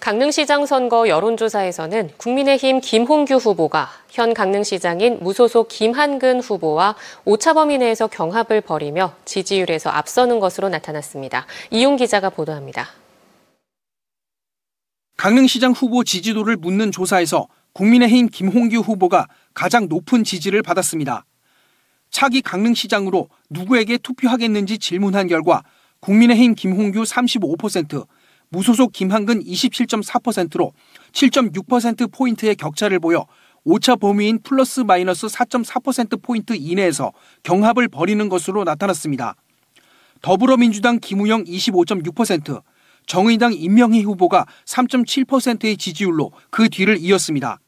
강릉시장 선거 여론조사에서는 국민의힘 김홍규 후보가 현 강릉시장인 무소속 김한근 후보와 오차범위 내에서 경합을 벌이며 지지율에서 앞서는 것으로 나타났습니다. 이용 기자가 보도합니다. 강릉시장 후보 지지도를 묻는 조사에서 국민의힘 김홍규 후보가 가장 높은 지지를 받았습니다. 차기 강릉시장으로 누구에게 투표하겠는지 질문한 결과 국민의힘 김홍규 35%, 무소속 김한근 27.4%로 7.6%포인트의 격차를 보여 5차 범위인 플러스 마이너스 4.4%포인트 이내에서 경합을 벌이는 것으로 나타났습니다. 더불어민주당 김우영 25.6%, 정의당 임명희 후보가 3.7%의 지지율로 그 뒤를 이었습니다.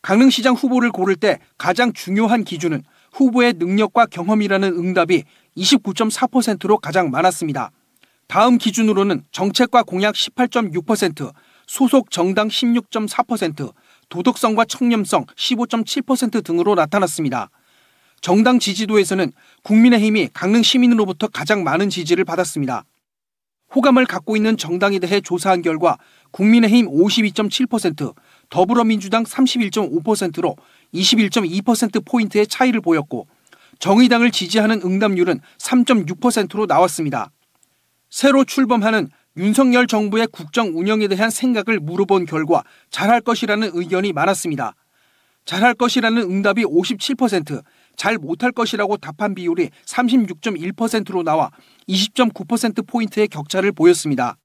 강릉시장 후보를 고를 때 가장 중요한 기준은 후보의 능력과 경험이라는 응답이 29.4%로 가장 많았습니다. 다음 기준으로는 정책과 공약 18.6%, 소속 정당 16.4%, 도덕성과 청렴성 15.7% 등으로 나타났습니다. 정당 지지도에서는 국민의힘이 강릉 시민으로부터 가장 많은 지지를 받았습니다. 호감을 갖고 있는 정당에 대해 조사한 결과 국민의힘 52.7%, 더불어민주당 31.5%로 21.2%포인트의 차이를 보였고 정의당을 지지하는 응답률은 3.6%로 나왔습니다. 새로 출범하는 윤석열 정부의 국정 운영에 대한 생각을 물어본 결과 잘할 것이라는 의견이 많았습니다. 잘할 것이라는 응답이 57%, 잘 못할 것이라고 답한 비율이 36.1%로 나와 20.9%포인트의 격차를 보였습니다.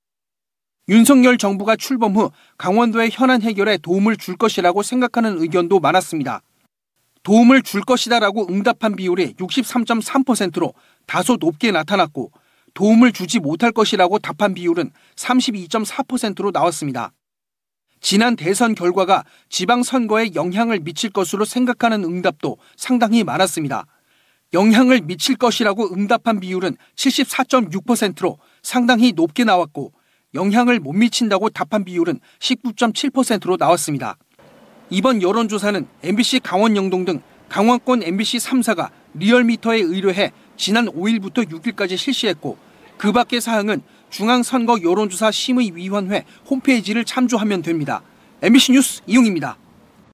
윤석열 정부가 출범 후 강원도의 현안 해결에 도움을 줄 것이라고 생각하는 의견도 많았습니다. 도움을 줄 것이다라고 응답한 비율이 63.3%로 다소 높게 나타났고 도움을 주지 못할 것이라고 답한 비율은 32.4%로 나왔습니다. 지난 대선 결과가 지방선거에 영향을 미칠 것으로 생각하는 응답도 상당히 많았습니다. 영향을 미칠 것이라고 응답한 비율은 74.6%로 상당히 높게 나왔고 영향을 못 미친다고 답한 비율은 19.7%로 나왔습니다. 이번 여론조사는 MBC 강원 영동 등 강원권 MBC 3사가 리얼미터에 의뢰해 지난 5일부터 6일까지 실시했고 그 밖의 사항은 중앙선거 여론조사 심의위원회 홈페이지를 참조하면 됩니다. MBC 뉴스 이용입니다.